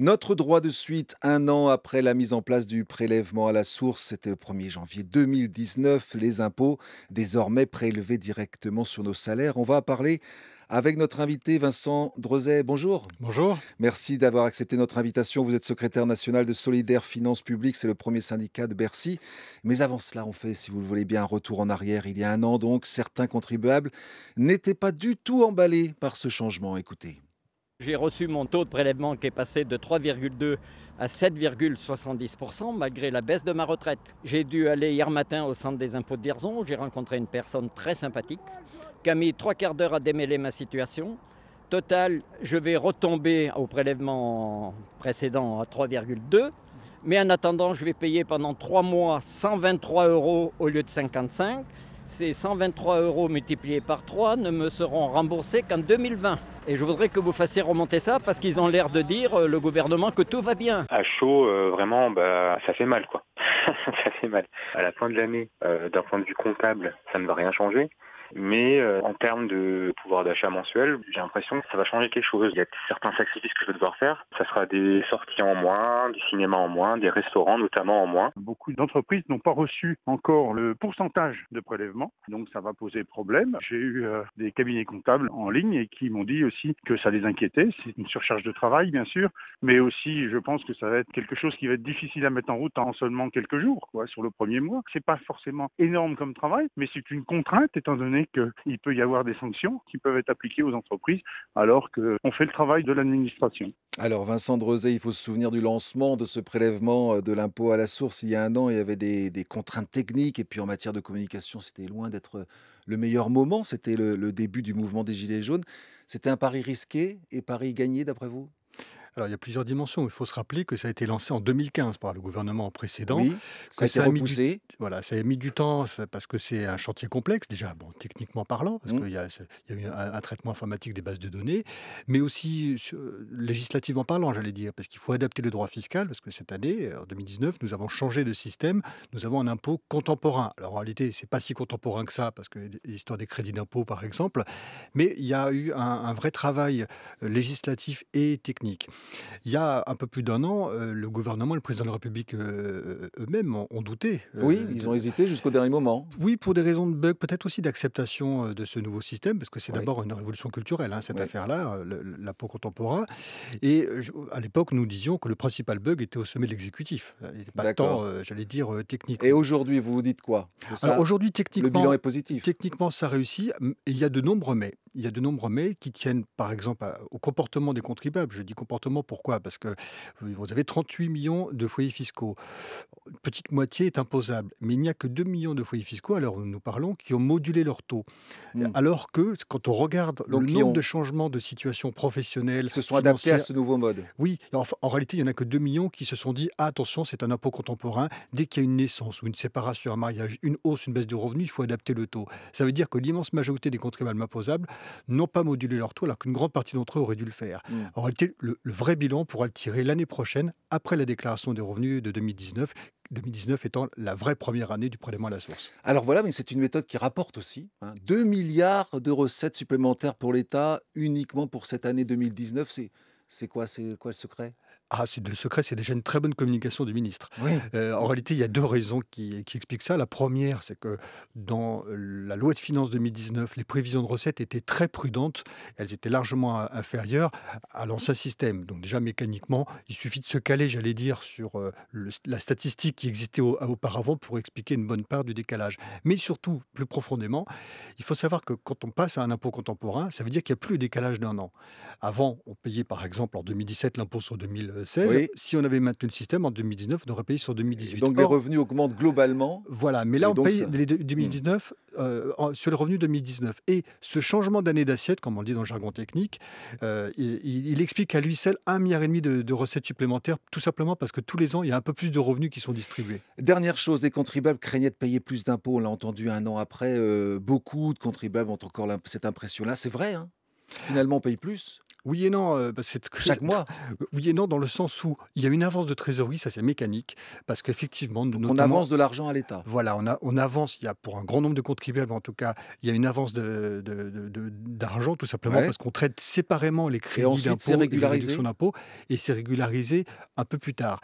Notre droit de suite, un an après la mise en place du prélèvement à la source, c'était le 1er janvier 2019, les impôts désormais prélevés directement sur nos salaires. On va parler avec notre invité Vincent Drozet. Bonjour. Bonjour. Merci d'avoir accepté notre invitation. Vous êtes secrétaire national de Solidaires Finances Publiques, c'est le premier syndicat de Bercy. Mais avant cela, on fait, si vous le voulez bien, un retour en arrière. Il y a un an donc, certains contribuables n'étaient pas du tout emballés par ce changement. Écoutez. J'ai reçu mon taux de prélèvement qui est passé de 3,2 à 7,70% malgré la baisse de ma retraite. J'ai dû aller hier matin au centre des impôts de Vierzon. J'ai rencontré une personne très sympathique qui a mis trois quarts d'heure à démêler ma situation. Total, je vais retomber au prélèvement précédent à 3,2. Mais en attendant, je vais payer pendant trois mois 123 euros au lieu de 55. Ces 123 euros multipliés par 3 ne me seront remboursés qu'en 2020. Et je voudrais que vous fassiez remonter ça parce qu'ils ont l'air de dire, euh, le gouvernement, que tout va bien. À chaud, euh, vraiment, bah, ça fait mal, quoi. ça fait mal. À la fin de l'année, euh, d'un point de vue comptable, ça ne va rien changer. Mais euh, en termes de pouvoir d'achat mensuel, j'ai l'impression que ça va changer quelque chose. Il y a certains sacrifices que je vais devoir faire. Ça sera des sorties en moins, du cinéma en moins, des restaurants notamment en moins. Beaucoup d'entreprises n'ont pas reçu encore le pourcentage de prélèvement, donc ça va poser problème. J'ai eu euh, des cabinets comptables en ligne et qui m'ont dit aussi que ça les inquiétait. C'est une surcharge de travail, bien sûr, mais aussi je pense que ça va être quelque chose qui va être difficile à mettre en route en seulement quelques jours, quoi, sur le premier mois. C'est pas forcément énorme comme travail, mais c'est une contrainte étant donné qu'il peut y avoir des sanctions qui peuvent être appliquées aux entreprises alors qu'on fait le travail de l'administration. Alors Vincent Drozet, il faut se souvenir du lancement de ce prélèvement euh, de l'impôt à la source il y a un an. Il y avait des, contraintes techniques et puis en matière de communication, c'était loin d'être euh, le meilleur moment. C'était le début du mouvement des Gilets jaunes. C'était un pari risqué et pari gagné d'après vous alors il y a plusieurs dimensions. Il faut se rappeler que ça a été lancé en 2015 par le gouvernement précédent. Oui, ça a été repoussé. voilà, ça a mis du temps parce que c'est un chantier complexe déjà, bon, techniquement parlant, parce mmh. qu'il y, a eu un, traitement informatique des bases de données, mais aussi législativement parlant, j'allais dire, parce qu'il faut adapter le droit fiscal, parce que cette année, en 2019, nous avons changé de système, nous avons un impôt contemporain. Alors en réalité, c'est pas si contemporain que ça, parce que l'histoire des crédits d'impôt, par exemple, mais il y a eu un vrai travail législatif et technique. Il y a un peu plus d'un an, euh, le gouvernement et le président de la République euh, euh, eux-mêmes ont, douté. oui, ils ont hésité jusqu'au dernier moment. Oui, pour des raisons de bug, peut-être aussi d'acceptation de ce nouveau système, parce que c'est d'abord une révolution culturelle, hein, cette affaire-là, peau contemporain. Et à l'époque, nous disions que le principal bug était au sommet de l'exécutif. Il pas tant, j'allais dire, technique. Et aujourd'hui, vous vous dites quoi aujourd'hui, techniquement. Le bilan est positif. Techniquement, ça réussit. Et il y a de nombreux mais il y a de nombreux mails qui tiennent par exemple au comportement des contribuables. Je dis comportement pourquoi Parce que euh, vous avez 38 millions de foyers fiscaux. Une petite moitié est imposable, mais il n'y a que 2 millions de foyers fiscaux, alors nous parlons, qui ont modulé leur taux. Hmm. Alors que quand on regarde le nombre de changements de situation professionnelle, se sont adaptés à ce nouveau mode. Oui, en, réalité, il n'y en a que 2 millions qui se sont dit ah, attention, c'est un impôt contemporain. Dès qu'il y a une naissance ou une séparation, un mariage, une hausse, une baisse de revenus, il faut adapter le taux. Ça veut dire que l'immense majorité des contribuables imposables n'ont pas modulé leur taux alors qu'une grande partie d'entre eux auraient dû le faire. Mm. le, vrai bilan pourra le tirer l'année prochaine après la déclaration des revenus de 2019 2019 étant la vraie première année du prélèvement à la source. Alors voilà, mais c'est une méthode qui rapporte aussi. 2 hein. milliards de recettes supplémentaires pour l'État uniquement pour cette année 2019. C'est quoi, quoi le secret ah, c'est le secret, c'est déjà une très bonne communication du ministre. Euh, en réalité, il y a deux raisons qui, expliquent ça. La première, c'est que dans la loi de finances 2019, les prévisions de recettes étaient très prudentes. Elles étaient largement inférieures à l'ancien système. Donc déjà, mécaniquement, il suffit de se caler, j'allais dire, sur euh, la statistique qui existait auparavant pour expliquer une bonne part du décalage. Mais surtout, plus profondément, il faut savoir que quand on passe à un impôt contemporain, ça veut dire qu'il n'y a plus de décalage d'un an. Avant, on payait par exemple en 2017 l'impôt sur 2000 si on avait maintenu le système en 2019, on aurait payé sur 2018. donc les revenus augmentent globalement. Voilà, mais là on paye 2019 hmm. euh, sur le revenu 2019. Et ce changement d'année d'assiette, comme on le dit dans le jargon technique, euh, il, explique à lui seul un milliard et demi de, recettes supplémentaires, tout simplement parce que tous les ans il y a un peu plus de revenus qui sont distribués. Dernière chose, les contribuables craignaient de payer plus d'impôts. On l'a entendu un an après. Euh, beaucoup de contribuables ont encore cette impression-là. C'est vrai. Hein. Finalement, on paye plus. Oui et non, parce que chaque mois. Oui et non, dans le sens où il y a une avance de trésorerie, ça c'est mécanique, parce qu'effectivement, on avance de l'argent à l'État. Voilà, on, avance. Il y a pour un grand nombre de contribuables, en tout cas, il y a une avance d'argent tout simplement parce qu'on traite séparément les crédits d'impôt et, son les d'impôt, et c'est régularisé un peu plus tard.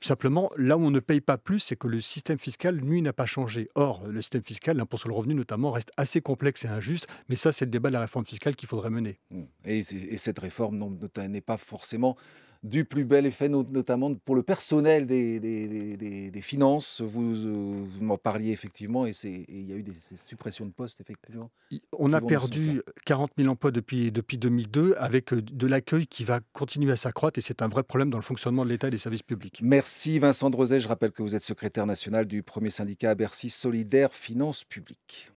Simplement, là où on ne paye pas plus, c'est que le système fiscal, lui, n'a pas changé. Or, le système fiscal, l'impôt sur le revenu notamment, reste assez complexe et injuste. Mais ça, c'est le débat de la réforme fiscale qu'il faudrait mener. Mmh. Et, et réforme n'est pas forcément du plus bel effet, notamment pour le personnel des, des, finances. Euh, vous, m'en parliez effectivement et, il y a eu des suppressions de postes, effectivement. On a perdu 40 000 emplois depuis, depuis 2002 avec euh, de l'accueil qui va continuer à s'accroître et c'est un vrai problème dans le fonctionnement de l'État et des services publics. Merci Vincent Drozet. Je rappelle que vous êtes secrétaire national du premier syndicat à Bercy Solidaire Finances Publiques.